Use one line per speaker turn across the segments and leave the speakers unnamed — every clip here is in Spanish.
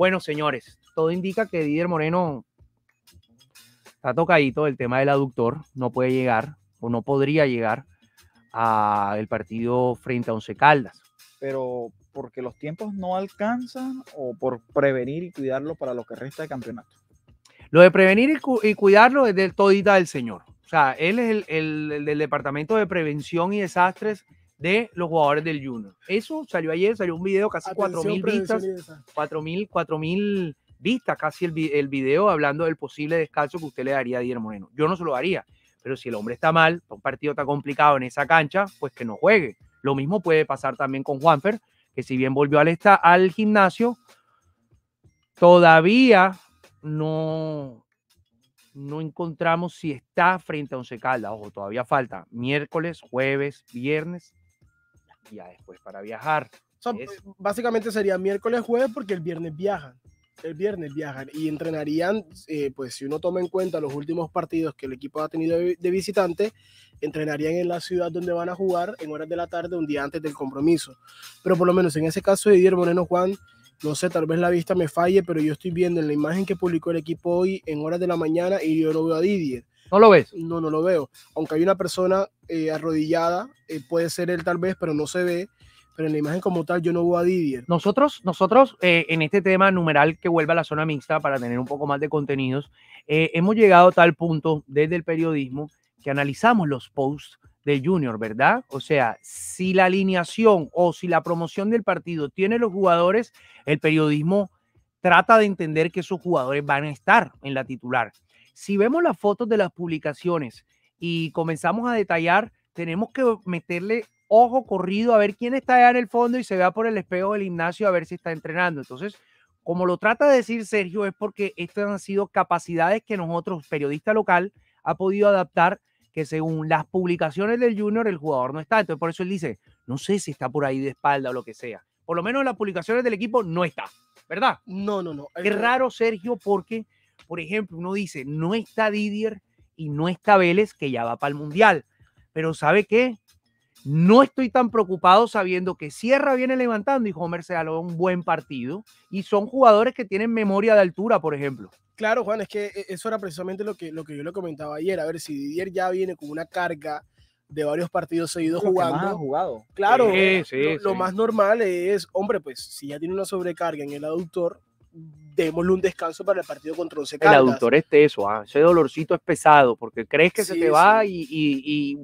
Bueno, señores, todo indica que Didier Moreno está tocadito el tema del aductor, no puede llegar o no podría llegar al partido frente a Once Caldas.
Pero porque los tiempos no alcanzan o por prevenir y cuidarlo para lo que resta de campeonato.
Lo de prevenir y, cuidarlo es del todita del señor. O sea, él es el, del Departamento de Prevención y Desastres de los jugadores del Junior. Eso salió ayer, salió un video casi 4.000 vistas, 4.000 mil vistas casi el, video hablando del posible descanso que usted le daría a Dier Moreno. Yo no se lo daría, pero si el hombre está mal, un partido está complicado en esa cancha, pues que no juegue. Lo mismo puede pasar también con Juanfer, que si bien volvió al, esta, al gimnasio, todavía no, no encontramos si está frente a Once Caldas. Ojo, todavía falta miércoles, jueves, viernes
ya después para viajar. Básicamente sería miércoles, jueves, porque el viernes viajan. El viernes viajan y entrenarían, eh, pues si uno toma en cuenta los últimos partidos que el equipo ha tenido de visitante, entrenarían en la ciudad donde van a jugar en horas de la tarde, un día antes del compromiso. Pero por lo menos en ese caso de Didier Moreno Juan, no sé, tal vez la vista me falle, pero yo estoy viendo en la imagen que publicó el equipo hoy en horas de la mañana y yo lo veo a Didier. ¿No lo ves? No, no lo veo. Aunque hay una persona eh, arrodillada, eh, puede ser él tal vez, pero no se ve. Pero en la imagen como tal yo no veo a Didier.
Nosotros, nosotros eh, en este tema numeral que vuelva a la zona mixta para tener un poco más de contenidos, hemos llegado a tal punto desde el periodismo que analizamos los posts de Junior, ¿verdad? O sea, si la alineación o si la promoción del partido tiene los jugadores, el periodismo trata de entender que esos jugadores van a estar en la titular. Si vemos las fotos de las publicaciones y comenzamos a detallar, tenemos que meterle ojo corrido a ver quién está allá en el fondo y se vea por el espejo del gimnasio a ver si está entrenando. Entonces, como lo trata de decir Sergio, es porque estas han sido capacidades que nosotros, periodista local, ha podido adaptar que según las publicaciones del Junior el jugador no está. Entonces, por eso él dice, no sé si está por ahí de espalda o lo que sea. Por lo menos en las publicaciones del equipo no está, ¿verdad? No, no, no. Qué eh, raro, Sergio, porque por ejemplo, uno dice, no está Didier y no está Vélez, que ya va para el Mundial. Pero ¿sabe qué? No estoy tan preocupado sabiendo que Sierra viene levantando y Homer se da un buen partido. Y son jugadores que tienen memoria de altura, por ejemplo.
Claro, Juan, es que eh, eso era precisamente lo que, lo que yo le comentaba ayer. A ver, si Didier ya viene con una carga de varios partidos seguidos jugando. jugado. Claro, lo, lo, más normal es, hombre, pues si ya tiene una sobrecarga en el aductor, démosle un descanso para el partido contra 11 Caldas. El aductor
es eso ah, ese dolorcito es pesado, porque crees que se te va
y,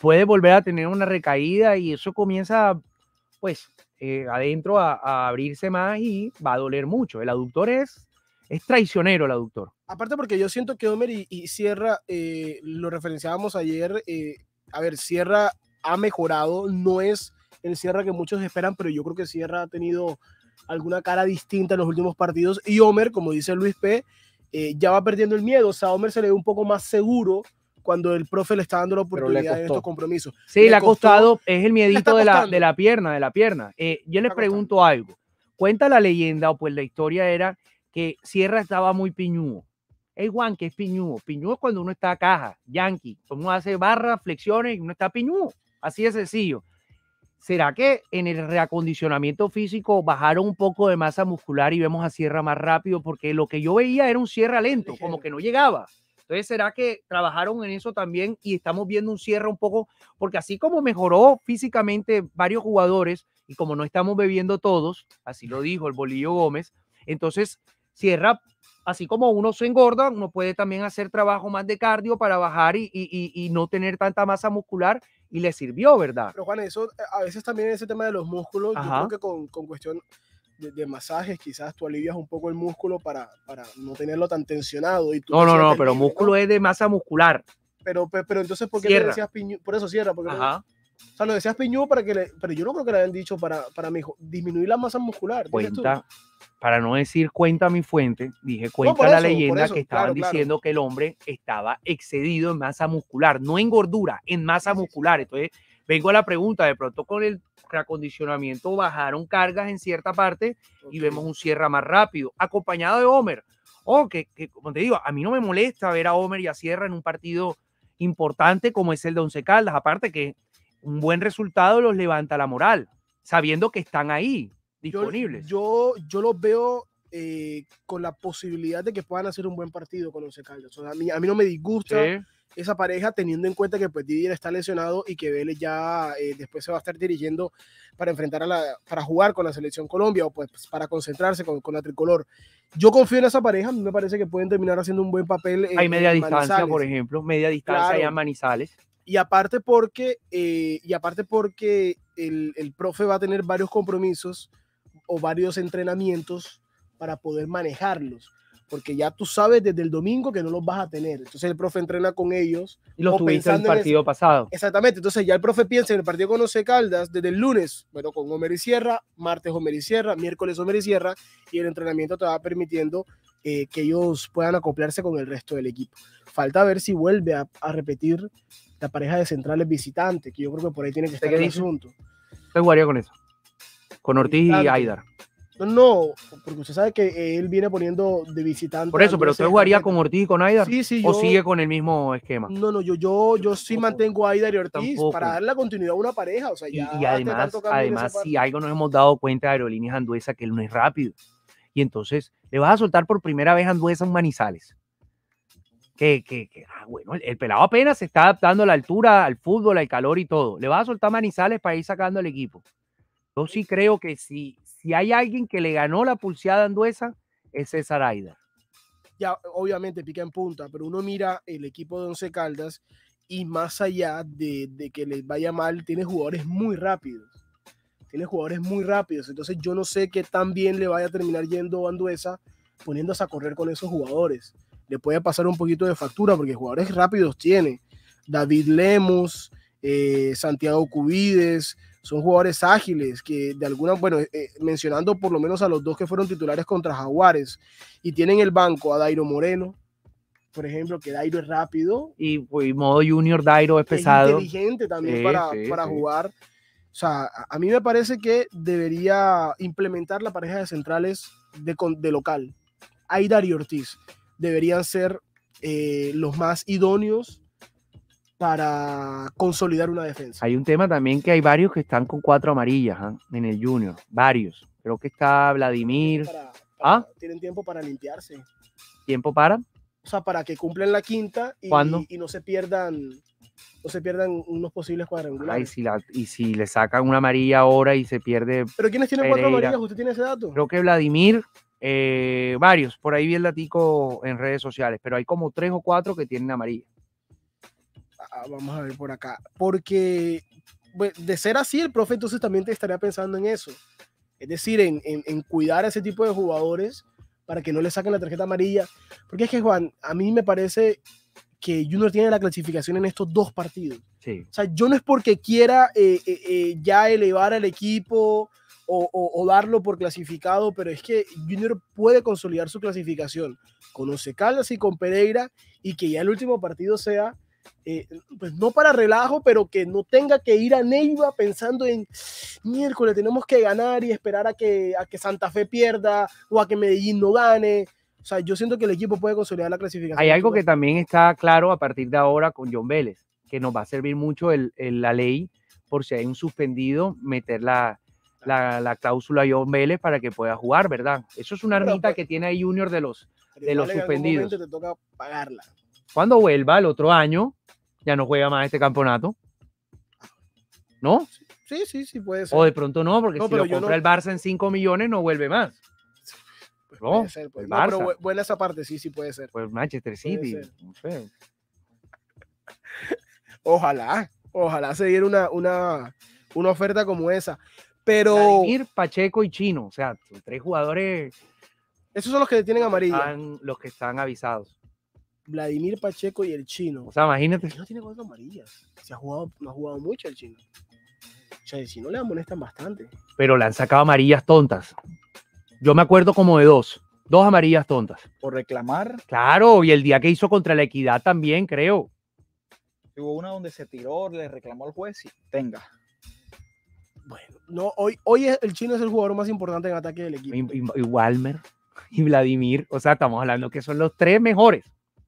puede volver a tener una recaída y eso comienza, pues, eh, adentro a, abrirse más y va a doler mucho. El aductor es, es traicionero, el aductor.
Aparte porque yo siento que Homer y, Sierra, eh, lo referenciábamos ayer, eh, a ver, Sierra ha mejorado, no es el Sierra que muchos esperan, pero yo creo que Sierra ha tenido alguna cara distinta en los últimos partidos. Y Homer, como dice Luis P., eh, ya va perdiendo el miedo. O sea, a Homer se le ve un poco más seguro cuando el profe le está dando la oportunidad de estos compromisos. Sí, le, ha costado,
es el miedito de la, de la, pierna, de la pierna. Eh, yo le pregunto algo. Cuenta la leyenda, o pues la historia era que Sierra estaba muy piñudo. Es Juan, que es piñudo? Piñudo es cuando uno está a caja, yankee. Uno hace barras, flexiones y uno está piñudo. Así de sencillo. ¿Será que en el reacondicionamiento físico bajaron un poco de masa muscular y vemos a Sierra más rápido? Porque lo que yo veía era un cierre lento, como que no llegaba. Entonces, ¿será que trabajaron en eso también y estamos viendo un cierre un poco? Porque así como mejoró físicamente varios jugadores y como no estamos bebiendo todos, así lo dijo el Bolillo Gómez, entonces Sierra así como uno se engorda, uno puede también hacer trabajo más de cardio para bajar y, y, y, no tener tanta masa muscular y le sirvió, ¿verdad?
Pero Juan, eso eh, a veces también ese tema de los músculos, aunque yo creo que con, con cuestión de, masajes, quizás tú alivias un poco el músculo para, para no tenerlo tan tensionado. Y tú no, no, no, pero
músculo es de masa muscular.
Pero, pero, entonces, ¿por qué le decías piñón? Por eso cierra, porque... O sea, lo decías piñú para que le, pero yo no creo que le hayan dicho para, para mi, disminuir la masa muscular. Cuenta,
para no decir cuenta mi fuente, dije cuenta la leyenda que estaban diciendo que el hombre estaba excedido en masa muscular, no en gordura, en masa muscular. Entonces, vengo a la pregunta, de pronto con el reacondicionamiento bajaron cargas en cierta parte y vemos un cierre más rápido, acompañado de Homer. Oh, que, que, como te digo, a mí no me molesta ver a Homer y a Sierra en un partido importante como es el de Once Caldas, aparte que un buen resultado los levanta la moral, sabiendo que están ahí, disponibles.
Yo, yo, los veo eh, con la posibilidad de que puedan hacer un buen partido con los Caldas. a, mí, no me disgusta esa pareja, teniendo en cuenta que pues, Didier está lesionado y que Vélez ya eh, después se va a estar dirigiendo para enfrentar a la, para jugar con la selección Colombia o pues para concentrarse con, la tricolor. Yo confío en esa pareja, me parece que pueden terminar haciendo un buen papel. Hay media distancia, por
ejemplo, media distancia allá en Manizales.
Y aparte porque, eh, y aparte porque el, el, profe va a tener varios compromisos o varios entrenamientos para poder manejarlos. Porque ya tú sabes desde el domingo que no los vas a tener. Entonces el profe entrena con ellos. Y los tuviste el partido pasado. Exactamente. Entonces ya el profe piensa en el partido con Once Caldas desde el lunes, bueno, con Homer y Sierra, martes Homer y Sierra, miércoles Homer y Sierra. Y el entrenamiento te va permitiendo eh, que ellos puedan acoplarse con el resto del equipo. Falta ver si vuelve a, a repetir la pareja de centrales visitantes, que yo creo que por ahí tiene que estar el asunto.
¿Usted jugaría con eso. Con Ortiz y Aidar.
No, porque usted sabe que él viene poniendo de visitante. Por eso, pero usted jugaría
con Ortiz y con Aidar. Sí, sí, ¿O sigue con el mismo esquema?
No, no, yo, yo, yo sí mantengo a Aidar y Ortiz para dar la continuidad a una pareja. y, además, además si
algo nos hemos dado cuenta de Aerolíneas Anduesa, que él no es rápido. Y entonces le vas a soltar por primera vez a Anduesa Manizales que, que, ah, bueno, el, pelado apenas se está adaptando a la altura, al fútbol, al calor y todo. Le va a soltar manizales para ir sacando el equipo. Yo sí creo que si, si hay alguien que le ganó la pulseada anduesa, es César Aida.
Ya, obviamente pica en punta, pero uno mira el equipo de Once Caldas y más allá de, que les vaya mal, tiene jugadores muy rápidos. Tiene jugadores muy rápidos. Entonces yo no sé qué tan bien le vaya a terminar yendo Anduesa poniéndose a correr con esos jugadores le puede pasar un poquito de factura porque jugadores rápidos tiene. David Lemos, eh, Santiago Cubides, son jugadores ágiles que de alguna, bueno, eh, eh, mencionando por lo menos a los dos que fueron titulares contra Jaguares y tienen el banco a Dairo Moreno, por ejemplo, que Dairo es rápido.
Y, modo junior Dairo es pesado. inteligente también para, para jugar.
O sea, a mí me parece que debería implementar la pareja de centrales de, de local. ...hay Dario Ortiz deberían ser eh, los más idóneos para consolidar una defensa.
Hay un tema también que hay varios que están con cuatro amarillas ¿ah? en el Junior, varios. Creo que está Vladimir. ¿Ah?
Tienen tiempo para limpiarse.
¿Tiempo para? O
sea, para que cumplan la quinta y, y, no se pierdan no se pierdan unos posibles cuadrangulares.
y si le sacan una amarilla ahora y se pierde. ¿Pero quiénes tienen cuatro amarillas? ¿Usted tiene ese dato? Creo que Vladimir, eh, varios, por ahí vi el datico en redes sociales, pero hay como tres o cuatro que
tienen amarilla. Ah, vamos a ver por acá, porque de ser así, el profe entonces también te estaría pensando en eso, es decir, en, cuidar a ese tipo de jugadores para que no le saquen la tarjeta amarilla, porque es que Juan, a mí me parece que Junior tiene la clasificación en estos dos partidos. O sea, yo no es porque quiera eh, eh, ya elevar al equipo, o, darlo por clasificado, pero es que Junior puede consolidar su clasificación con Once y con Pereira y que ya el último partido sea, eh, pues no para relajo, pero que no tenga que ir a Neiva pensando en miércoles tenemos que ganar y esperar a que, a que Santa Fe pierda o a que Medellín no gane. O sea, yo siento que el equipo puede consolidar la clasificación. Hay algo que
también está claro a partir de ahora con John Vélez, que nos va a servir mucho el, la ley por si hay un suspendido, meterla la, la cláusula John Vélez para que pueda jugar, ¿verdad? Eso es una armita pues que tiene ahí Junior de los, de los suspendidos. Cuando vuelva el otro año, ya no juega más este campeonato. ¿No?
Sí, sí, sí, puede ser. O de pronto
no, porque si lo compra el Barça en 5 millones, no vuelve más. Pues pues. no, pero
vuelve esa parte, sí, sí puede ser.
Pues Manchester City.
Ojalá, ojalá se diera una, una, una oferta como esa. Pero. Vladimir, Pacheco y Chino. O sea, tres jugadores. Esos son los que tienen amarillas
los que están avisados.
Vladimir Pacheco y el chino. O sea, imagínate. tiene cuatro amarillas. ha jugado, no ha jugado mucho el chino. O sea, si no le amonestan bastante.
Pero le han sacado amarillas tontas. Yo me acuerdo como de dos. Dos amarillas tontas.
Por reclamar.
Claro, y el día que hizo contra la equidad también, creo.
Hubo una donde se tiró, le reclamó al juez y tenga.
Bueno, no, hoy, hoy el chino es el jugador más importante en ataque del
equipo. Y, Walmer y Vladimir, o sea, estamos hablando que son los tres mejores.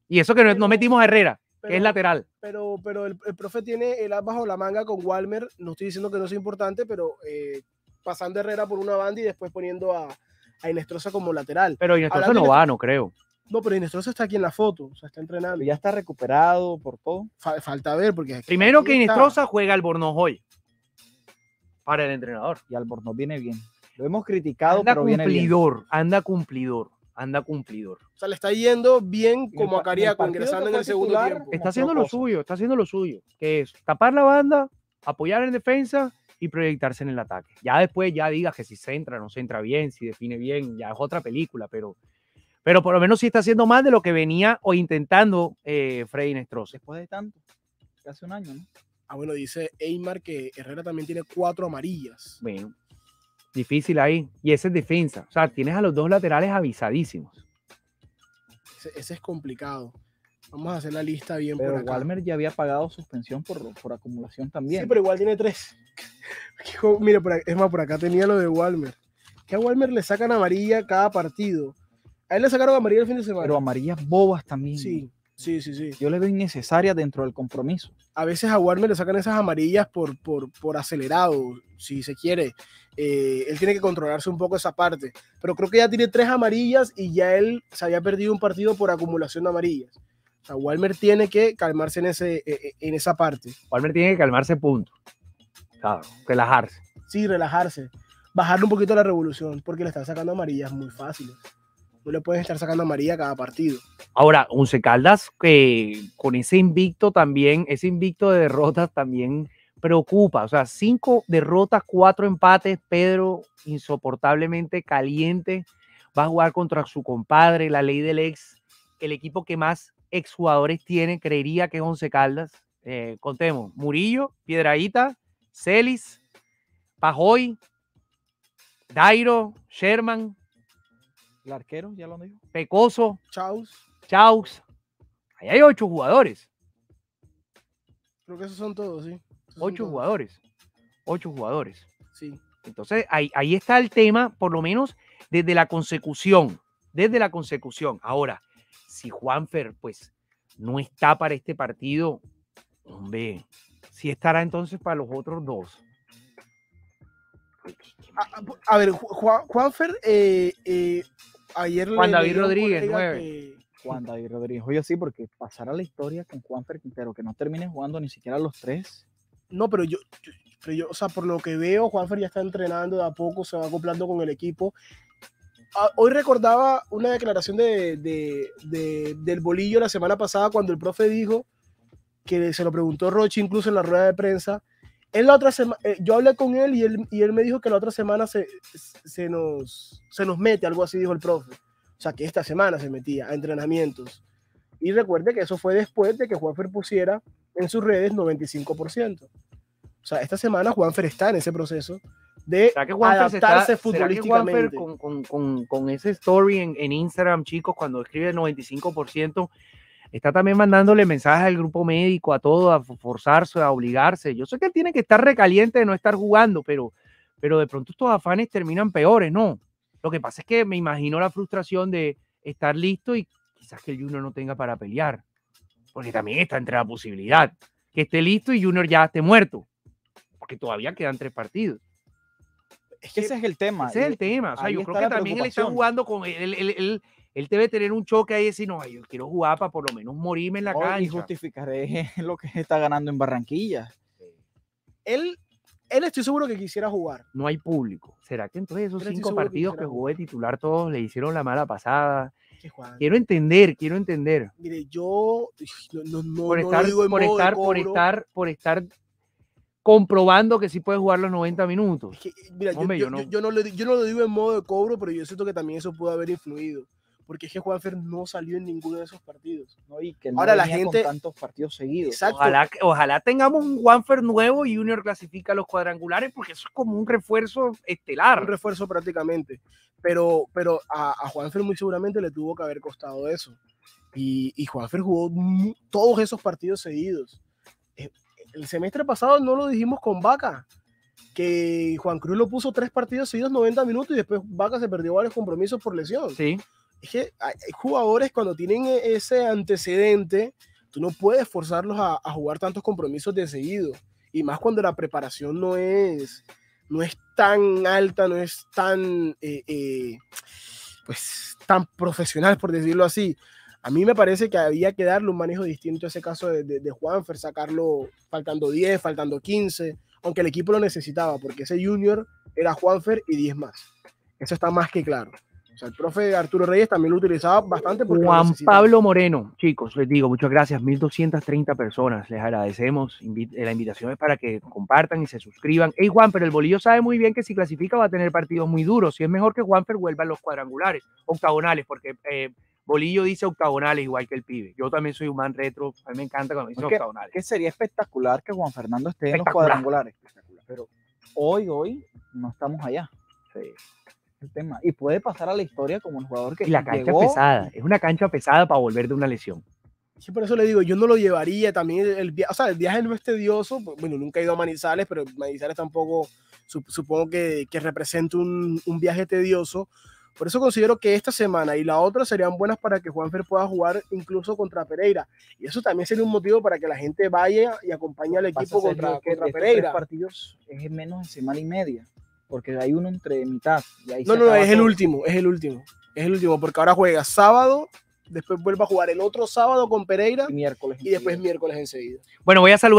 Y eso que no, metimos a Herrera, que es lateral.
Pero, pero el, profe tiene el as bajo la manga con Walmer. No estoy diciendo que no sea importante, pero eh, pasando a Herrera por una banda y después poniendo a, a Inestrosa como lateral. Pero Inestrosa no va, no creo. No, pero Inestrosa está aquí en la foto, o sea, está entrenando. Ya está recuperado por todo. falta ver, porque. Primero que Inestrosa
juega al Bornos hoy para el entrenador. Y Albornoz viene bien.
Lo hemos criticado,
anda pero cumplidor, viene bien.
Anda cumplidor, anda cumplidor.
O sea, le está yendo bien como a Cariaco, ingresando en el segundo tiempo. Está haciendo lo suyo,
está haciendo lo suyo, que es tapar la banda, apoyar en defensa y proyectarse en el ataque. Ya después ya digas que si se entra, no se entra bien, si define bien, ya es otra película, pero, pero por lo menos sí está haciendo más de lo que venía o intentando eh, Freddy Después
de tanto, hace un año, ¿no? Ah, bueno, dice Eymar que Herrera también tiene cuatro amarillas. Bueno,
difícil ahí. Y ese es defensa. O sea, tienes a los dos laterales avisadísimos.
Ese, es complicado. Vamos a hacer la lista bien pero por acá. Walmer ya había pagado suspensión por, por acumulación también. Sí, pero igual tiene tres. Mira, es más, por acá tenía lo de Walmer. Que a Walmer le sacan amarilla cada partido. A él le sacaron amarilla el fin de semana. Pero amarillas bobas también. Sí. Sí, sí, sí. Yo le veo innecesaria dentro del compromiso. A veces a Walmer le sacan esas amarillas por, por, acelerado, si se quiere. Eh, él tiene que controlarse un poco esa parte. Pero creo que ya tiene tres amarillas y ya él se había perdido un partido por acumulación de amarillas. O sea, Walmer tiene que calmarse en, ese, e, e, en esa parte. Walmer tiene que calmarse, punto. Claro, relajarse. Sí, relajarse. Bajarle un poquito la revolución porque le están sacando amarillas muy fáciles. No le puedes estar sacando a amarilla cada partido.
Ahora, Once Caldas, que con ese invicto también, ese invicto de derrotas también preocupa. O sea, cinco derrotas, cuatro empates, Pedro insoportablemente caliente. Va a jugar contra su compadre, la ley del ex, el equipo que más exjugadores tiene, creería que es Once Caldas. Eh, contemos, Murillo, Piedraíta, Celis, Pajoy, Dairo, Sherman,
el arquero, ya lo dicho?
Pecoso. Chaus. Chaus. Ahí hay ocho jugadores. Creo que esos son todos, sí. ocho jugadores. Ocho jugadores. Sí. Entonces, ahí, ahí está el tema, por lo menos desde la consecución. Desde la consecución. Ahora, si Juanfer, pues, no está para este partido, hombre, si estará entonces para los otros dos.
Ah, ah, a, ver, Juanfer, eh, eh ayer Juan David Rodríguez, 9. Juan
David Rodríguez, oye, sí,
porque pasará la historia con Juan Quintero, que no termine jugando ni siquiera los tres. No, pero yo, o sea, por lo que veo, Fer ya está entrenando de a poco, se va acoplando con el equipo. Ah, hoy recordaba una declaración de, del bolillo la semana pasada cuando el profe dijo que se lo preguntó Roche incluso en la rueda de prensa él la otra semana, eh, yo hablé con él y, él y él me dijo que la otra semana se, se, nos, se nos mete, algo así dijo el profe. O sea, que esta semana se metía a entrenamientos. Y recuerde que eso fue después de que Juanfer pusiera en sus redes 95%. O sea, esta semana Juanfer está en ese proceso
de que adaptarse futbolísticamente. con, con, con, ese story en, en Instagram, chicos, cuando escribe 95%, está también mandándole mensajes al grupo médico, a todo, a forzarse, a obligarse. Yo sé que él tiene que estar recaliente de no estar jugando, pero, pero de pronto estos afanes terminan peores, ¿no? Lo que pasa es que me imagino la frustración de estar listo y quizás que el Junior no tenga para pelear, porque también está entre la posibilidad que esté listo y Junior ya esté muerto, porque todavía
quedan tres partidos. Es que ese es el tema. Ese es el tema. O sea, yo creo que también él está jugando
con. él, él debe tener un choque ahí y decir, no, yo quiero jugar para por lo menos morirme en la calle. Oh, cancha.
Y justificaré lo que está ganando en Barranquilla.
Él, él estoy seguro que quisiera jugar.
No hay público. ¿Será que entonces esos cinco partidos que, jugó de titular todos
le hicieron la mala pasada? Quiero entender, quiero entender.
Mire, yo no, por estar, lo digo en por, modo estar por estar, por estar
comprobando que sí puede jugar los 90 minutos. mira, yo, no. Yo,
no lo, yo no lo digo en modo de cobro, pero yo siento que también eso pudo haber influido porque es que Juanfer no salió en ninguno de esos partidos. y que no Ahora tantos partidos seguidos. Ojalá,
tengamos un Juanfer nuevo y Junior
clasifica a los
cuadrangulares porque eso es como un refuerzo estelar. Un
refuerzo prácticamente. Pero, pero a, Juanfer muy seguramente le tuvo que haber costado eso. Y, y Juanfer jugó todos esos partidos seguidos. Eh, el semestre pasado no lo dijimos con Vaca, que Juan Cruz lo puso tres partidos seguidos, 90 minutos, y después Vaca se perdió varios compromisos por lesión. Sí es que hay jugadores cuando tienen e, ese antecedente, tú no puedes forzarlos a, jugar tantos compromisos de seguido. Y más cuando la preparación no es, no es tan alta, no es tan, eh, eh, pues, tan profesional, por decirlo así. A mí me parece que había que darle un manejo distinto a ese caso de, de, de Juanfer, sacarlo faltando 10, faltando 15, aunque el equipo lo necesitaba, porque ese junior era Juanfer y 10 más. Eso está más que claro el profe Arturo Reyes también lo utilizaba bastante. Porque Juan Pablo
Moreno, chicos, les digo, muchas gracias, 1230 personas, les agradecemos. Eh, la invitación es para que compartan y se suscriban. Hey Juan, pero el bolillo sabe muy bien que si clasifica va a tener partidos muy duros, y es mejor que Juanfer vuelva a los cuadrangulares, octagonales, porque eh, Bolillo dice octagonales igual que el pibe. Yo también soy un man retro,
a mí me encanta cuando dice octagonales. Que sería espectacular que Juan Fernando esté en los cuadrangulares, pero hoy, hoy, no estamos allá. Sí el tema. Y puede pasar a la historia
como el jugador que. Y la cancha pesada.
Es una cancha pesada para volver de una lesión.
Sí, por eso le digo, yo no lo llevaría también. El, o sea, el viaje no es tedioso. Bueno, nunca he ido a Manizales, pero Manizales tampoco supongo que, represente representa un, viaje tedioso. Por eso considero que esta semana y la otra serían buenas para que Juanfer pueda jugar incluso contra Pereira. Y eso también sería un motivo para que la gente vaya y acompañe al equipo contra, contra Pereira.
partidos es
menos de semana y media porque hay uno entre mitad. no, no, es el último, es el último. Es el último, porque ahora juega sábado, después vuelve a jugar el otro sábado con Pereira. Y miércoles. Y después miércoles enseguida. Bueno, voy a saludar.